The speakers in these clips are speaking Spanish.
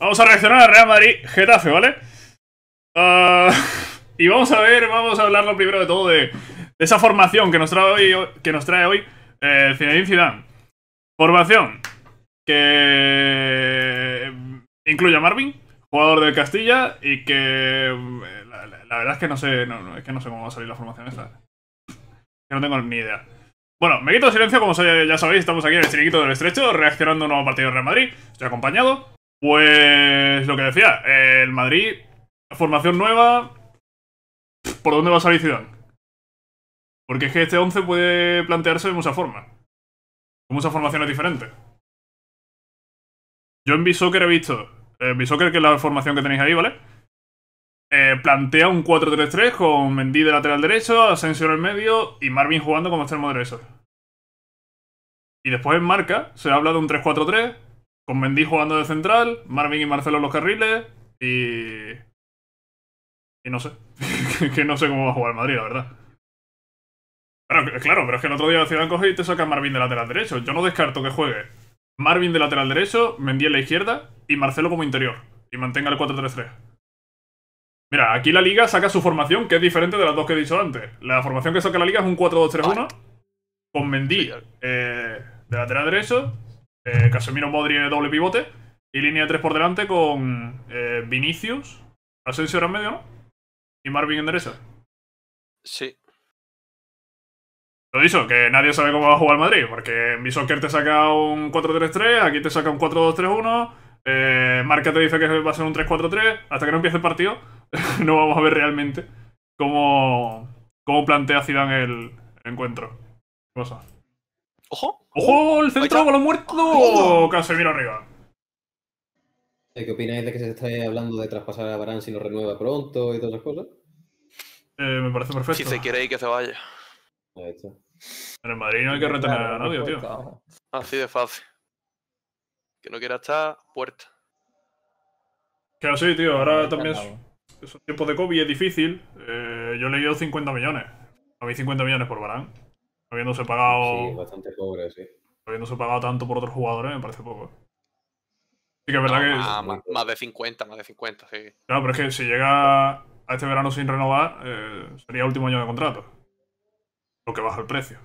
Vamos a reaccionar a Real Madrid Getafe, ¿vale? Ah, y vamos a ver, vamos a hablar lo primero de todo de, esa formación que nos trae hoy, que nos trae hoy eh, Zinedine Formación que incluye a Marvin, jugador del Castilla, y que eh, la, verdad es que no sé, no, sé cómo va a salir la formación esta. Que no tengo ni idea. Bueno, me quito el silencio, como ya sabéis, estamos aquí en el chiringuito del estrecho, reaccionando a un nuevo partido de Real Madrid. Estoy acompañado pues lo que decía, el Madrid, formación nueva, ¿por dónde va a salir Porque es que este 11 puede plantearse de muchas formas, con muchas formaciones diferentes. Yo en que he visto, en que es la formación que tenéis ahí, ¿vale? Eh, plantea un 4-3-3 con Mendy de lateral derecho, Asensio en el medio y Marvin jugando como extremo derecho. Y después en marca se habla de un 3-4-3 con Mendy jugando de central, Marvin y Marcelo en los carriles y... Y no sé, que no sé cómo va a jugar el Madrid, la verdad. claro, pero es que el otro día Ciudad coge y te saca Marvin de lateral derecho. Yo no descarto que juegue Marvin de lateral derecho, Mendy en la izquierda y Marcelo como interior. Y mantenga el 4-3-3. Mira, aquí la liga saca su formación, que es diferente de las dos que he dicho antes. La formación que saca la liga es un 4-2-3-1 con Mendy eh, de lateral derecho, eh, Casemiro Modri en doble pivote. Y línea de tres por delante con eh, Vinicius, Asensio en medio, ¿no? Y Marvin en derecha. Sí. Lo dicho, que nadie sabe cómo va a jugar Madrid, porque en soccer te saca un 4-3-3, aquí te saca un 4-2-3-1, eh, Marca te dice que va a ser un 3-4-3, hasta que no empiece el partido, no vamos a ver realmente cómo, plantea Zidane el, el encuentro. pasa? ¡Ojo! ¡Ojo! ¡El centro, balón muerto! Casemiro arriba. Eh, ¿Qué opináis de que se está hablando de traspasar a Barán si no renueva pronto y todas esas cosas? Eh, me parece perfecto. Si se quiere ir, que se vaya. Ahí está. En el Madrid no hay que retener a nadie, tío. Así de fácil. Que no quiera estar, puerta. Que sí, tío. Ahora también es, un tiempo de COVID, es difícil. Eh, yo le he ido 50 millones. A mí 50 millones por Barán. Habiéndose pagado. Sí, bastante pobre, sí. Habiéndose pagado tanto por otros jugadores, me parece poco. Sí, que es verdad que. Más, de 50, más de 50, sí. Claro, pero es que si llega a este verano sin renovar, eh, sería último año de contrato. Lo que baja el precio.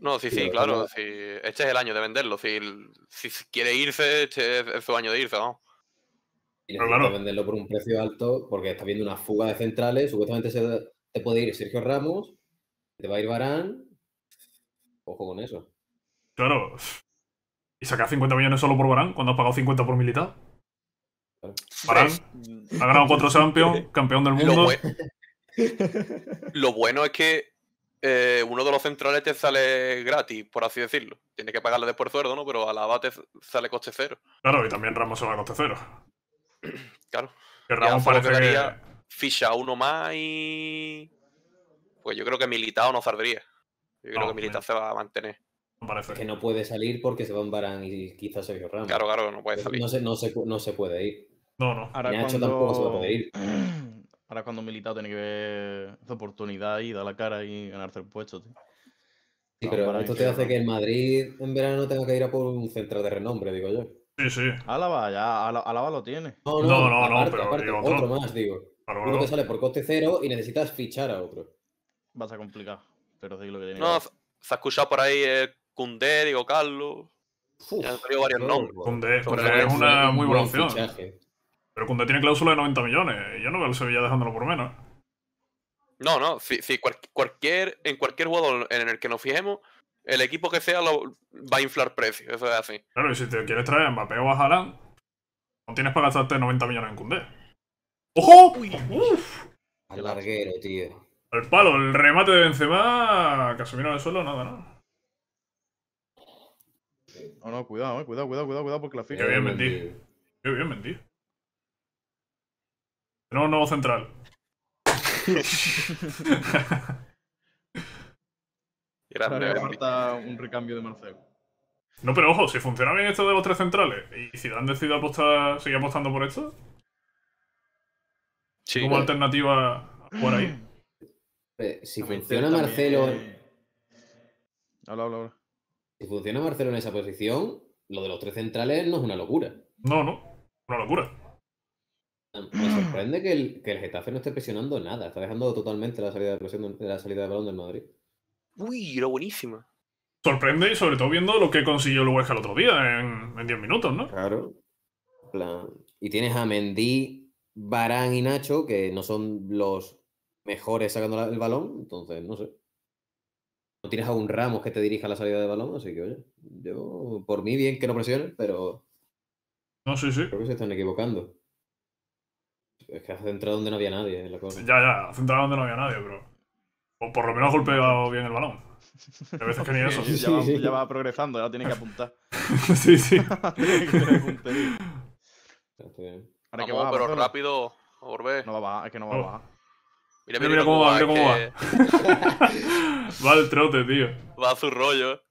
No, sí, sí, claro. Este es el año de venderlo. Si, quiere irse, este es su año de irse, ¿no? Y claro. venderlo por un precio alto porque está viendo una fuga de centrales. Supuestamente se, te puede ir Sergio Ramos, te va a ir Barán Ojo con eso. Claro. Y sacas 50 millones solo por Barán cuando has pagado 50 por militar. Barán ha ganado 4 Champions, eh, campeón del mundo. Lo, bueno, es que eh, uno de los centrales te sale gratis, por así decirlo. Tienes que pagarle después sueldo, ¿no? Pero a la bate sale coste cero. Claro, y también Ramos sale coste cero. Claro. Que Ramos parece que... Ficha uno más y. Pues yo creo que militado no saldría. Yo creo que Militao se va a mantener. Parece. Que no puede salir porque se va un Barán y quizás Sergio Ramos. Claro, claro, no puede pues salir. No se, no se, no se puede ir. No, no. Ahora cuando... tampoco se va a poder ir. Ahora cuando Militao tiene que ver esa oportunidad y dar la cara y ganarse el puesto, tío. Sí, pero pero esto te hace que en Madrid en verano tenga que ir a por un centro de renombre, digo yo. Sí, sí. Álava, ya, Álava lo tiene. No, no, no, pero aparte, otro. más, digo. Uno que sale por coste cero y necesitas fichar a otro. Vas a complicar. Pero lo que No, se ha escuchado por ahí eh, Cundé, Carlos. han salido varios nombres. Cundé, es una muy buena opción. Pero Cundé tiene cláusula de 90 millones. Yo no veo al Sevilla dejándolo por menos. No, no. Si, cualquier, en cualquier jugador en el que nos fijemos, el equipo que sea va a inflar precios. Eso es así. Claro, y si te quieres traer a Mbappé o a Haaland, no tienes para gastarte 90 millones en Cundé. ¡Ojo! ¡Uf! Al larguero, tío. Al palo, el remate de Benzema, Casemiro en el suelo, nada, ¿no? No, no, cuidado, eh, cuidado, cuidado, cuidado, cuidado, porque la ficha. Qué bien mentí. Qué bien mentí. Tenemos un nuevo central. Quieras falta un recambio de Marcelo. No, pero ojo, si funciona bien esto de los tres centrales y si han decidido apostar, seguir apostando por esto, sí, como alternativa por ahí si funciona Marcelo. Habla, Si funciona Marcelo en esa posición, lo de los tres centrales no es una locura. No, no. Una locura. Ah, me sorprende que el, que el Getafe no esté presionando nada. Está dejando totalmente la salida de la salida de balón del Madrid. Uy, era buenísima. Sorprende y sobre todo viendo lo que consiguió el Huesca el otro día en 10 minutos, ¿no? Claro. Y tienes a Mendy, Barán y Nacho, que no son los mejores sacando el balón, entonces no sé. No tienes a un Ramos que te dirija a la salida de balón, así que oye, yo por mí bien que no presione pero. No, sí, sí. Creo que se están equivocando. Es que has centrado donde no había nadie en la cosa. Ya, ya, has centrado donde no había nadie, pero. O por lo menos golpeado bien el balón. A veces que ni eso. Sí, ya, va, ya, progresando, ya tiene que apuntar. sí, sí. tiene que tener pero rápido, Orbe No va a es que no va a oh. bajar. Mira, cómo, va, mira cómo va. va el trote, tío. Va a su rollo.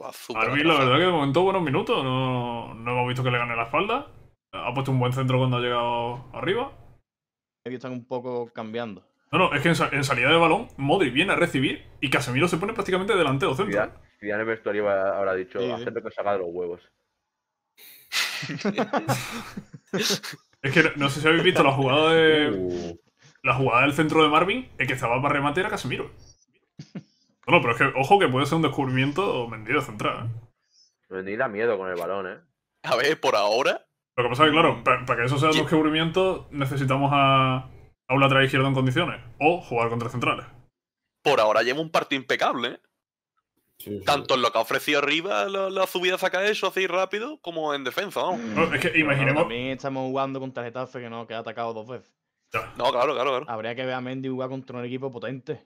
va a Armin, la verdad que de momento buenos minutos. No, no hemos visto que le gane la espalda. Ha puesto un buen centro cuando ha llegado arriba. Aquí están un poco cambiando. No, no, es que en, salida de balón, Modri viene a recibir y Casemiro se pone prácticamente delante o centro. Y en el vestuario habrá dicho, sí, sí. que haga de los huevos. es que no, sé si habéis visto la jugada de... Uh la jugada del centro de Marvin, el que estaba para remate era Casemiro. No, pero es que, ojo, que puede ser un descubrimiento vendido central. Vendido ¿eh? a miedo con el balón, ¿eh? A ver, por ahora. Lo que pasa es que, claro, para, que eso sea un descubrimiento, necesitamos a, un lateral izquierdo en condiciones. O jugar contra centrales. Por ahora lleva un partido impecable, ¿eh? Tanto en lo que ha ofrecido arriba, la, subida saca eso así rápido, como en defensa. es que imaginemos. estamos jugando con tarjetafe que no, que ha atacado dos veces. No, claro, claro, claro. Habría que ver a Mendy jugar contra un equipo potente.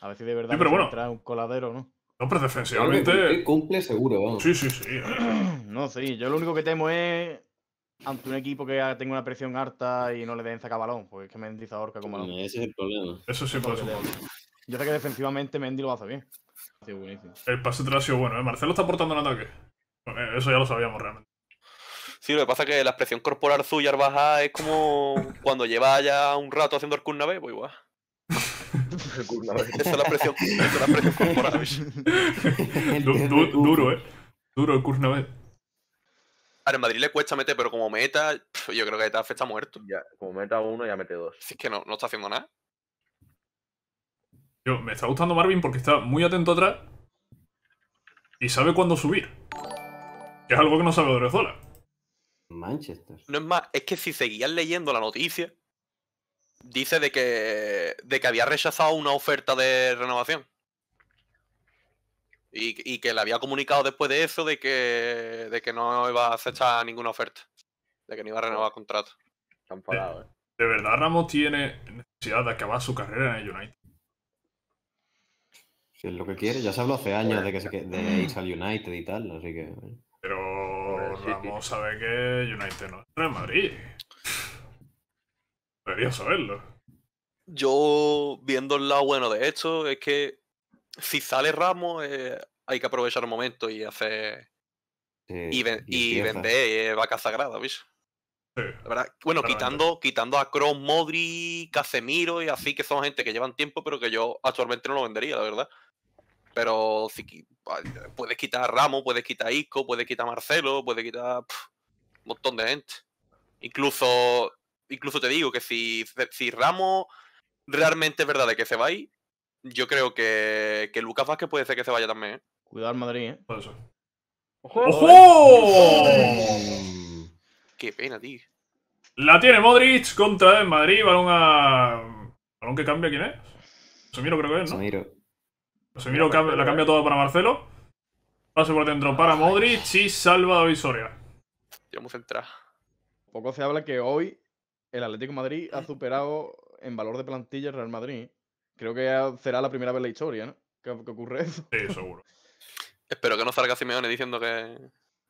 A ver si de verdad sí, un coladero, ¿no? No, pero defensivamente. Cumple, seguro, vamos. Sí, sí, sí. no, sí. Yo lo único que temo es ante un equipo que tenga una presión harta y no le den saca balón, porque es que Mendy se ahorca con ese es el problema. Eso sí ser un Yo sé que defensivamente Mendy lo hace bien. sido buenísimo. El pase atrás ha sido bueno, ¿eh? Marcelo está aportando en ataque. Eh, eso ya lo sabíamos realmente. Sí, lo que pasa es que la expresión corporal suya al bajar es como cuando lleva ya un rato haciendo el Kurnabe, pues igual. Esa es la presión, es la corporal. duro, eh. Duro el A ver, en Madrid le cuesta meter, pero como meta, yo creo que Etaf está muerto. Ya, como meta uno, ya mete dos. es que no, no está haciendo nada. Yo, me está gustando Marvin porque está muy atento atrás y sabe cuándo subir. es algo que no sabe Dorezola. Manchester. No es más, es que si seguías leyendo la noticia, dice de que, de que había rechazado una oferta de renovación. Y, que le había comunicado después de eso de que, de que no iba a aceptar ninguna oferta. De que no iba a renovar contrato. Eh. De verdad, Ramos tiene necesidad de acabar su carrera en el United. Si es lo que quiere, ya se habló hace años de que se, de irse al United y tal, así que. Ramos sabe que United no está Madrid. Debería saberlo. Yo, viendo el lado bueno de esto, es que si sale Ramos, eh, hay que aprovechar el momento y hacer. y, vender eh, vaca sagrada, ¿viste? bueno, quitando, quitando a Kroos, Modri, Casemiro y así, que son gente que llevan tiempo, pero que yo actualmente no lo vendería, la verdad. Pero puedes quitar a Ramos, puedes quitar a Ico, puedes quitar a Marcelo, puedes quitar un montón de gente. Incluso, incluso te digo que si, si Ramos realmente es verdad de que se va ahí, yo creo que, que Lucas Vázquez puede ser que se vaya también. ¿eh? Cuidado Madrid, ¿eh? Por eso. ¡Ojo! ¡Qué pena, tío! La tiene Modric contra el Madrid. Balón a. Balón que cambia, ¿quién es? Sumiro creo que es, ¿no? Casemiro cambia, la cambia todo para Marcelo. Pase por dentro para Modric y salva a Visoria. Tío, muy centrado. Poco se habla que hoy el Atlético de Madrid ha superado en valor de plantilla el Real Madrid. Creo que será la primera vez en la historia, ¿no? Que, ocurre eso. Sí, seguro. Espero que no salga Simeone diciendo que.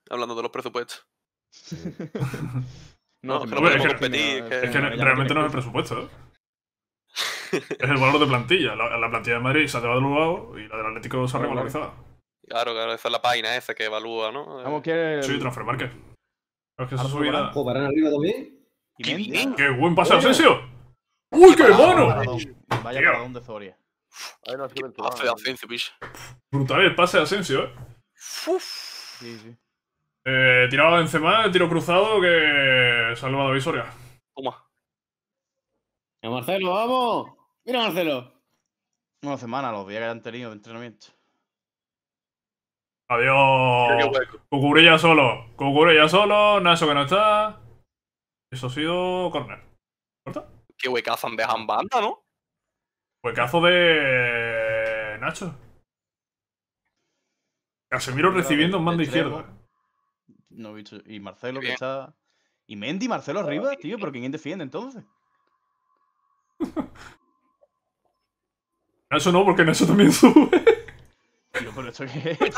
hablando de los presupuestos. no, Es que, realmente no es el presupuesto, ¿eh? es el valor de plantilla. La, plantilla de Madrid se ha devaluado y la del Atlético se ha revalorizado. Claro, claro, esa es la página esa que evalúa, ¿no? Vamos, que... Sí, Transfer Es que se ¿Cobrarán arriba también? ¡Qué ¡Qué buen pase, Asensio! ¡Uy, qué bueno! Vaya paradón de Zoria. Pase de Asensio, picha. Brutal el pase de Asensio, ¿eh? Uf. Sí, sí. Eh, tiraba Benzema, tiro cruzado que salva a David Soria. Toma. Marcelo, vamos! Mira, Marcelo. Una semana, los días que han tenido de entrenamiento. Adiós. ya solo. ya solo. Nacho, que no está. Eso ha sido corner. ¿Corta? Qué huecazo han dejado en banda, ¿no? Huecazo de Nacho. Casemiro recibiendo un mando izquierdo. No he visto. Y Marcelo que está. Y Mendy, Marcelo arriba, tío, pero ¿quién defiende entonces? Ah, eso no, porque en eso también sube. Tío, ¿no esto es,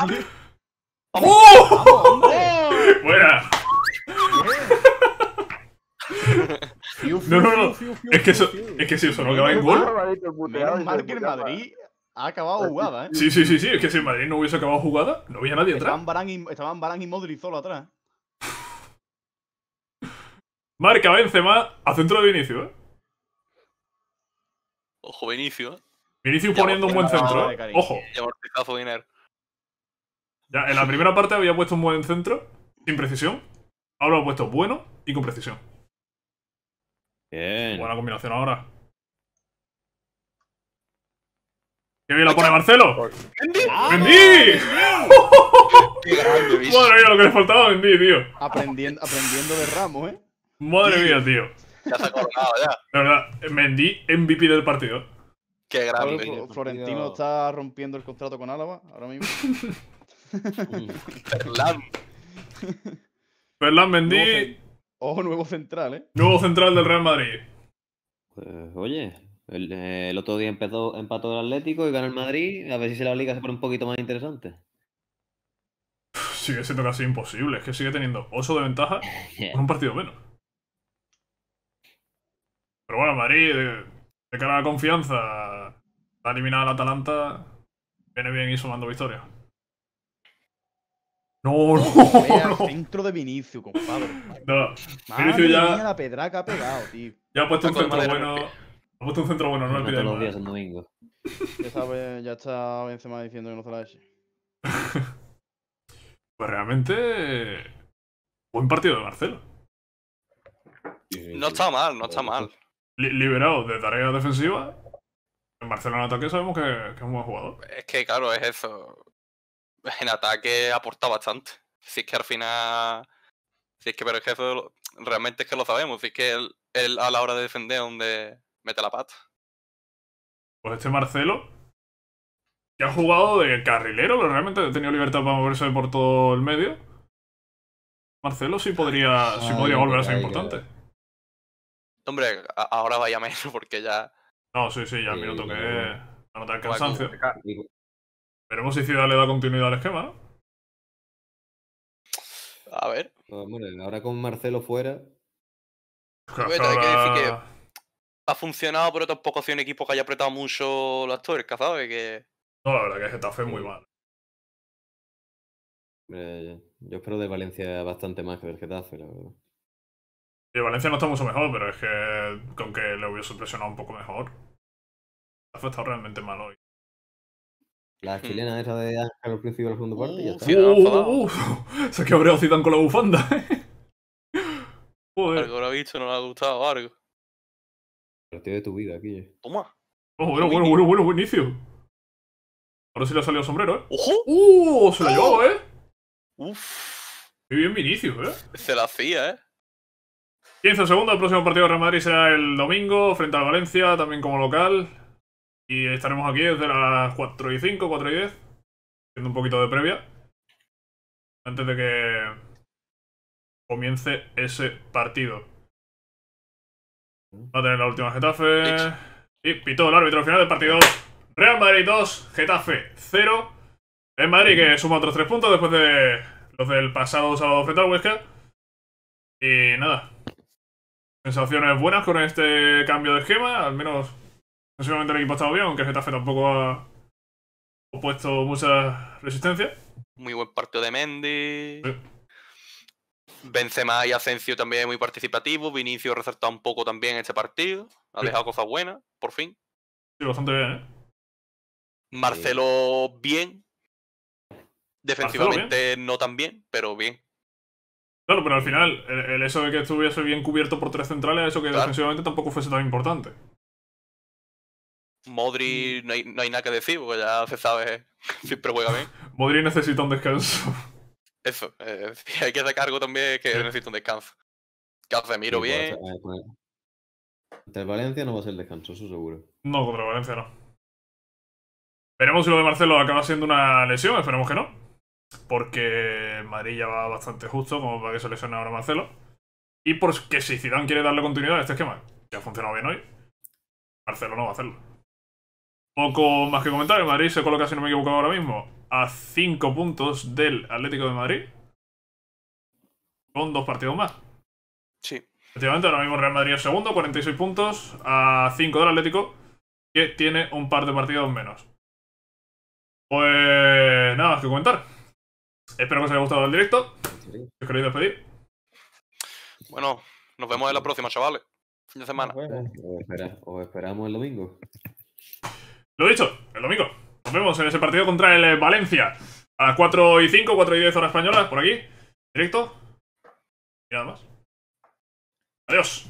no, no, no. Es que es que si eso no acaba en gol. Menos mal que Madrid ha acabado jugada, ¿eh? Sí, sí, sí, sí. Es que si el Madrid no hubiese acabado jugada, no había nadie atrás. Estaban Barán y, solo atrás. Marca Benzema a centro de Vinicio, ¿eh? Ojo Vinicio, ¿eh? Vinicius poniendo un buen centro. ¿eh? Ojo. Ya, en la primera parte había puesto un buen centro, sin precisión. Ahora lo ha puesto bueno y con precisión. Bien. Buena combinación ahora. ¡Qué bien la pone Marcelo! ¡Mendy! Ah, ¡Mendy! Madre mía, lo que le faltaba a Mendy, tío. Aprendiendo, aprendiendo de Ramos, ¿eh? Madre mía, tío. Ya se ha coronado, ya. La verdad, Mendy, MVP del partido. Qué grande. Florentino, está rompiendo el contrato con Álava ahora mismo. Perlán Perlán Mendí. Ojo, nuevo central, ¿eh? Nuevo central del Real Madrid. Pues, oye, eh, el, otro día empezó, empató el Atlético y ganó el Madrid. A ver si se la liga se pone un poquito más interesante. Sigue siendo casi imposible. Es que sigue teniendo 8 de ventaja con un partido menos. Pero bueno, Madrid... Eh, de cara a la confianza, ha eliminado la Atalanta, viene bien y sumando victorias. No, oh, no, no. Centro de Vinicius, compadre. No, Vinicius ya. la ha pegado, tío. Ya ha puesto un centro bueno. Ha puesto un centro bueno, no olvides. Todos los días el domingo. Ya, está Benzema diciendo que no se la pues realmente. Buen partido de Barcelona. No está mal, no está mal. Pues, liberado de tarea defensiva. En en ataque sabemos que, que, es un buen jugador. Es que claro, es eso. En ataque aporta bastante. Si es que al final. Si es que, pero es que eso realmente es que lo sabemos. Si es que él, a la hora de defender donde mete la pata. Pues este Marcelo, que ha jugado de carrilero, pero realmente ha tenido libertad para moverse por todo el medio. Marcelo sí podría, sí podría volver a ser importante. Hombre, ahora vaya menos porque ya. No, sí, sí, ya el minuto eh, que. Anota el cansancio. Veremos si Ciudad le da continuidad al esquema, A ver. Pues, ahora con Marcelo fuera. Pues hay que decir que ha funcionado, pero tampoco ha sido un equipo que haya apretado mucho las tuercas, ¿sabes? Que... No, la verdad que Getafe es muy mal. yo espero de Valencia bastante más que del Getafe, la verdad. Y Valencia no está mucho mejor, pero es que con que le hubiese presionado un poco mejor. Ha estado realmente mal hoy. La hmm. chilena esa de Ángel al principio del segundo parte y ya está. Uh, Se ha quedado uh, Zidane uh, uh. con la bufanda. ¿eh? Joder. Algo lo visto, no le ha gustado algo. Partido de tu vida aquí. Toma. Oh, bueno, bueno, bueno, bueno, buen inicio. Ahora sí le ha salido el sombrero, ¿eh? ¡Ojo! ¡Uh! Se lo llevó, ¡Oh! ¿eh? ¡Uf! Muy bien inicio, ¿eh? Se la hacía, ¿eh? 15 segundos, el próximo partido de Real Madrid será el domingo, frente al Valencia, también como local. Y estaremos aquí desde las 4 y 5, 4 y 10, haciendo un poquito de previa. Antes de que comience ese partido. Va a tener la última Getafe. Y pitó el árbitro final del partido. Real Madrid 2, Getafe 0. En Madrid que suma otros 3 puntos después de los del pasado sábado frente al Huesca. Y nada, sensaciones buenas con este cambio de esquema. Al menos, no sé el equipo ha estado bien, aunque Getafe tampoco ha puesto mucha resistencia. Muy buen partido de Mendy. Vence Benzema y Asensio también muy participativo Vinicio ha un poco también este partido. Ha dejado cosas buenas, por fin. Sí, bastante bien, ¿eh? Marcelo bien. Defensivamente no tan bien, pero bien. Claro, pero al final, el, hecho de que estuviese bien cubierto por tres centrales, eso que defensivamente tampoco fuese tan importante. Modri, mm. no hay, nada que decir, porque ya se sabe, siempre juega bien. Modri necesita un descanso. Eso, eh, hay que sacar cargo también que necesita un descanso. Casemiro miro bien. Eh, contra Valencia no va a ser descanso, eso seguro. No, contra Valencia no. Veremos si lo de Marcelo acaba siendo una lesión, esperemos que no porque Madrid ya va bastante justo como para que se lesione ahora Marcelo. Y porque si Zidane quiere darle continuidad a este esquema, que ha funcionado bien hoy, Marcelo no va a hacerlo. Poco más que comentar, el Madrid se coloca, si no me equivoco ahora mismo, a 5 puntos del Atlético de Madrid. Con dos partidos más. Sí. Efectivamente, ahora mismo Real Madrid es segundo, 46 puntos, a 5 del Atlético, que tiene un par de partidos menos. Pues nada más que comentar. Espero que os haya gustado el directo. ¿Os queréis despedir? Bueno, nos vemos en la próxima, chavales. Fin de semana. os, esperamos el domingo. Lo dicho, el domingo. Nos vemos en ese partido contra el Valencia. A las 4 y 5, 4 y 10 horas españolas, por aquí. Directo. Y nada más. Adiós.